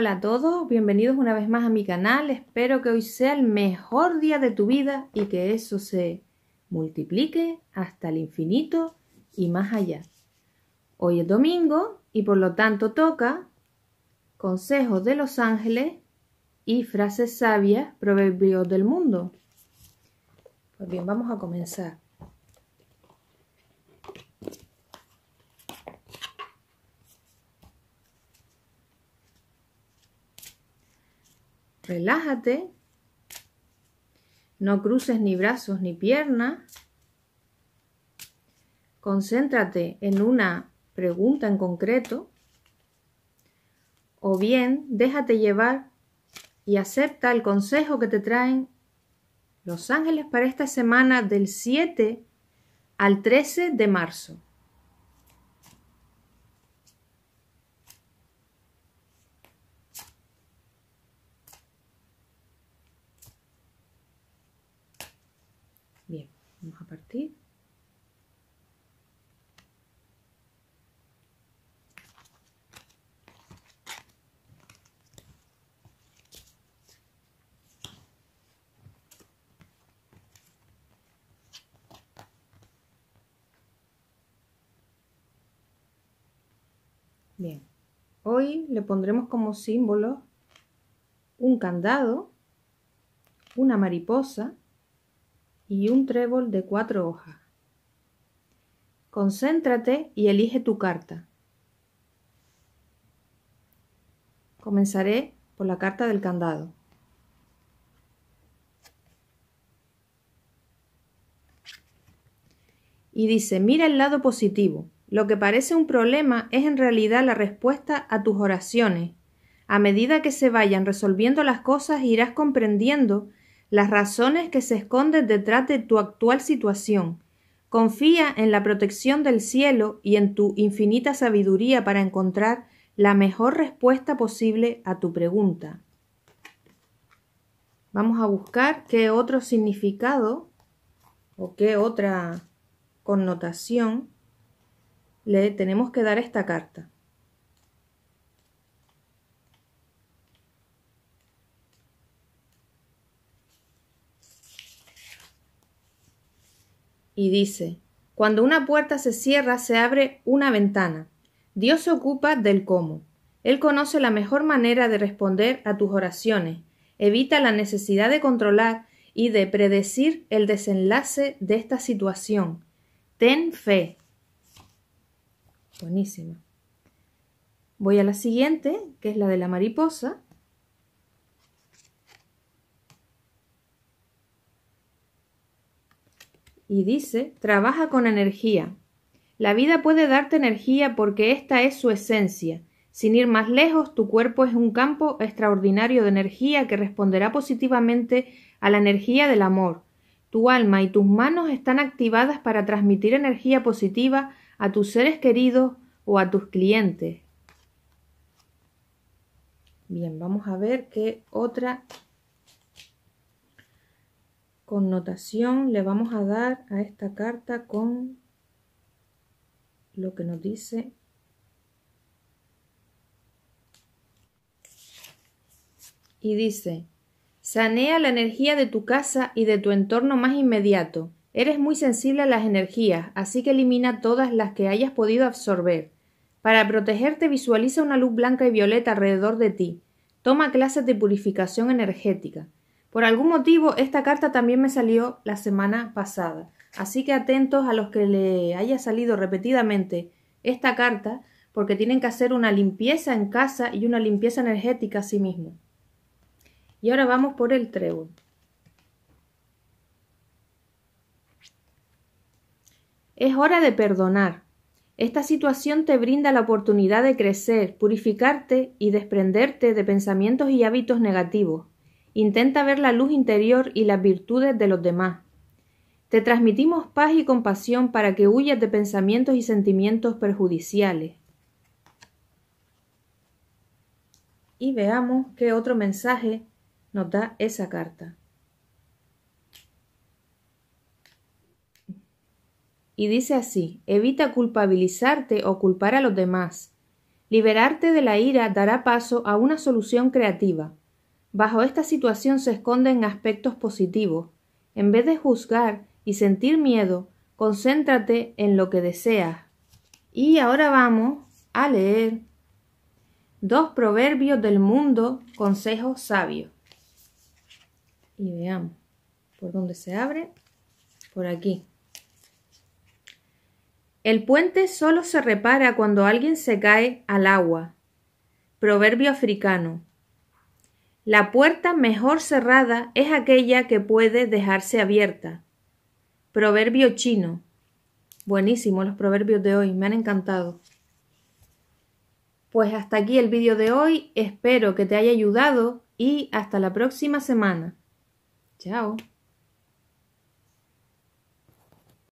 Hola a todos, bienvenidos una vez más a mi canal, espero que hoy sea el mejor día de tu vida y que eso se multiplique hasta el infinito y más allá. Hoy es domingo y por lo tanto toca consejos de los ángeles y frases sabias, proverbios del mundo. Pues bien, vamos a comenzar. Relájate. No cruces ni brazos ni piernas. Concéntrate en una pregunta en concreto. O bien déjate llevar y acepta el consejo que te traen los ángeles para esta semana del 7 al 13 de marzo. vamos a partir Bien, hoy le pondremos como símbolo un candado, una mariposa y un trébol de cuatro hojas. Concéntrate y elige tu carta. Comenzaré por la carta del candado. Y dice, mira el lado positivo. Lo que parece un problema es en realidad la respuesta a tus oraciones. A medida que se vayan resolviendo las cosas irás comprendiendo las razones que se esconden detrás de tu actual situación. Confía en la protección del cielo y en tu infinita sabiduría para encontrar la mejor respuesta posible a tu pregunta. Vamos a buscar qué otro significado o qué otra connotación le tenemos que dar a esta carta. y dice Cuando una puerta se cierra, se abre una ventana. Dios se ocupa del cómo. Él conoce la mejor manera de responder a tus oraciones, evita la necesidad de controlar y de predecir el desenlace de esta situación. Ten fe. Buenísima. Voy a la siguiente, que es la de la mariposa. y dice, trabaja con energía. La vida puede darte energía porque esta es su esencia. Sin ir más lejos, tu cuerpo es un campo extraordinario de energía que responderá positivamente a la energía del amor. Tu alma y tus manos están activadas para transmitir energía positiva a tus seres queridos o a tus clientes. Bien, vamos a ver qué otra connotación le vamos a dar a esta carta con lo que nos dice y dice Sanea la energía de tu casa y de tu entorno más inmediato. Eres muy sensible a las energías, así que elimina todas las que hayas podido absorber. Para protegerte visualiza una luz blanca y violeta alrededor de ti. Toma clases de purificación energética. Por algún motivo, esta carta también me salió la semana pasada. Así que atentos a los que le haya salido repetidamente esta carta, porque tienen que hacer una limpieza en casa y una limpieza energética a sí mismo. Y ahora vamos por el trébol. Es hora de perdonar. Esta situación te brinda la oportunidad de crecer, purificarte y desprenderte de pensamientos y hábitos negativos. Intenta ver la luz interior y las virtudes de los demás. Te transmitimos paz y compasión para que huyas de pensamientos y sentimientos perjudiciales. Y veamos qué otro mensaje nos da esa carta. Y dice así, evita culpabilizarte o culpar a los demás. Liberarte de la ira dará paso a una solución creativa. Bajo esta situación se esconden aspectos positivos. En vez de juzgar y sentir miedo, concéntrate en lo que deseas. Y ahora vamos a leer dos proverbios del mundo, consejos sabios. Y veamos por dónde se abre. Por aquí. El puente solo se repara cuando alguien se cae al agua. Proverbio africano. La puerta mejor cerrada es aquella que puede dejarse abierta. Proverbio chino. Buenísimo los proverbios de hoy, me han encantado. Pues hasta aquí el vídeo de hoy, espero que te haya ayudado y hasta la próxima semana. Chao.